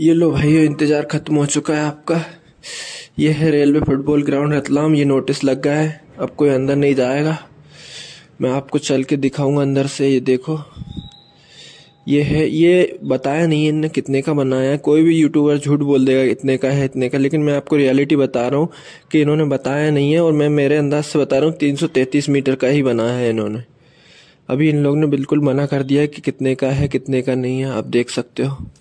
ये लो भाइयों इंतज़ार ख़त्म हो चुका है आपका यह है रेलवे फुटबॉल ग्राउंड रतलाम ये नोटिस लग गया है अब कोई अंदर नहीं जाएगा मैं आपको चल के दिखाऊंगा अंदर से ये देखो ये है ये बताया नहीं इनने कितने का बनाया है कोई भी यूट्यूबर झूठ बोल देगा इतने का है इतने का लेकिन मैं आपको रियलिटी बता रहा हूँ कि इन्होंने बताया नहीं है और मैं मेरे अंदाज से बता रहा हूँ तीन मीटर का ही बनाया है इन्होंने अभी इन लोग ने बिल्कुल मना कर दिया है कि कितने का है कितने का नहीं है आप देख सकते हो